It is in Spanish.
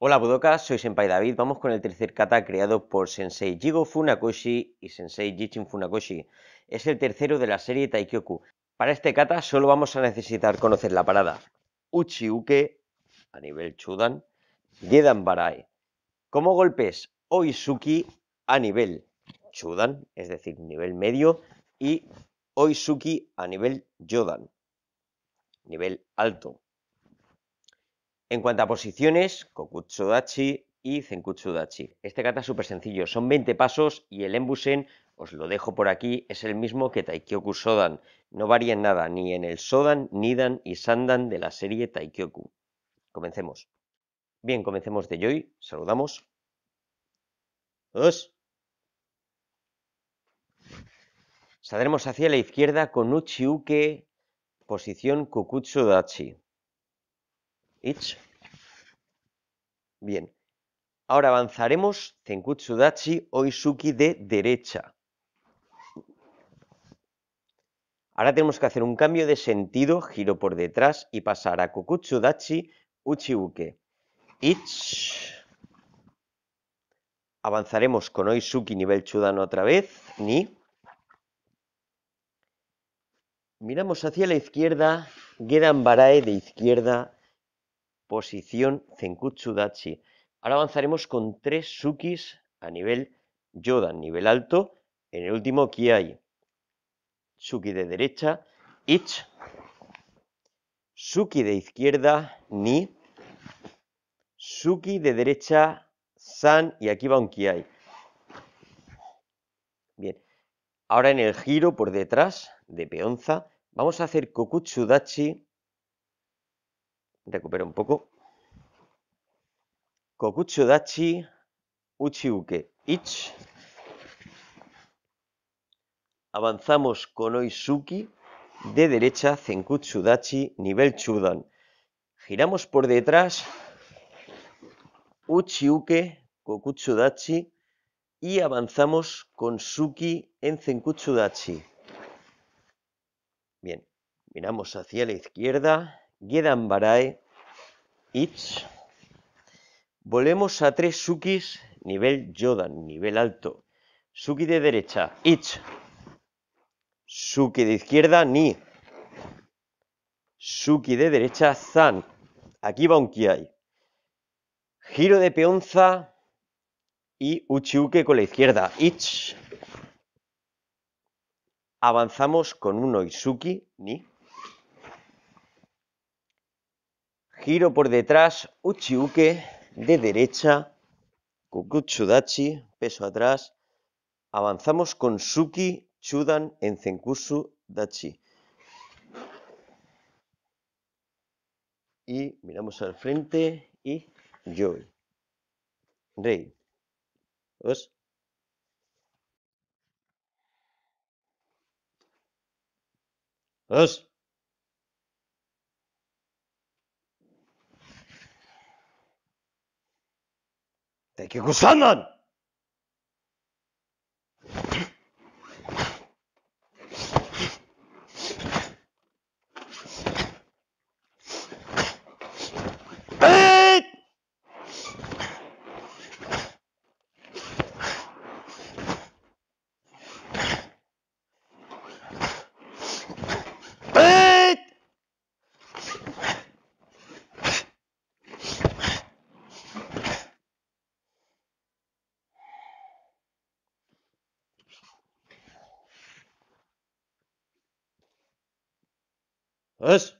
Hola Budoka, soy Senpai David. Vamos con el tercer kata creado por Sensei Jigo Funakoshi y Sensei Jichin Funakoshi. Es el tercero de la serie Taikyoku. Para este kata solo vamos a necesitar conocer la parada Uchiuke a nivel Chudan, Gedan Barai. Como golpes Oizuki a nivel Chudan, es decir, nivel medio, y Oizuki a nivel Yodan, nivel alto. En cuanto a posiciones, Kokutsu Dachi y Dachi. Este kata es súper sencillo, son 20 pasos y el embusen, os lo dejo por aquí, es el mismo que Taikyoku Sodan. No varía en nada, ni en el Sodan, Nidan y Sandan de la serie Taikyoku. Comencemos. Bien, comencemos de Yoi, saludamos. Dos. Saldremos hacia la izquierda con Uchiuke, posición Dachi. Ich. Bien. Ahora avanzaremos Tenkutsu Dachi Oizuki de derecha. Ahora tenemos que hacer un cambio de sentido, giro por detrás y pasar a Kokutsu Dachi Uchiuke. Ich. Avanzaremos con Oizuki nivel Chudano otra vez. Ni. Miramos hacia la izquierda, Gedan de izquierda posición Zenkutsu-Dachi. Ahora avanzaremos con tres Sukis a nivel Yodan, nivel alto. En el último Kiai. Suki de derecha, Ich, Suki de izquierda, Ni, Suki de derecha, San, y aquí va un Kiai. Bien, ahora en el giro por detrás de peonza vamos a hacer Kokutsudachi recupero un poco. Uchi Uchiuke Ich. Avanzamos con Oizuki de derecha Zenkuchudachi nivel Chudan. Giramos por detrás Uchiuke Dachi. y avanzamos con Suki en Zenkuchudachi. Bien, miramos hacia la izquierda Gedan Barai, Itch. Volvemos a tres Sukis, nivel YODAN, nivel alto. Suki de derecha, Itch. Suki de izquierda, Ni. Suki de derecha, Zan. Aquí va un Kiai. Giro de peonza y Uchiuke con la izquierda, Itch. Avanzamos con uno. Isuki, Ni. Giro por detrás, Uchiuke, de derecha, dachi, peso atrás. Avanzamos con Suki, Chudan en Zenkusu, Dachi. Y miramos al frente y Joy. Rey. ¿Os? ¿Os? Таки Гусанан! Us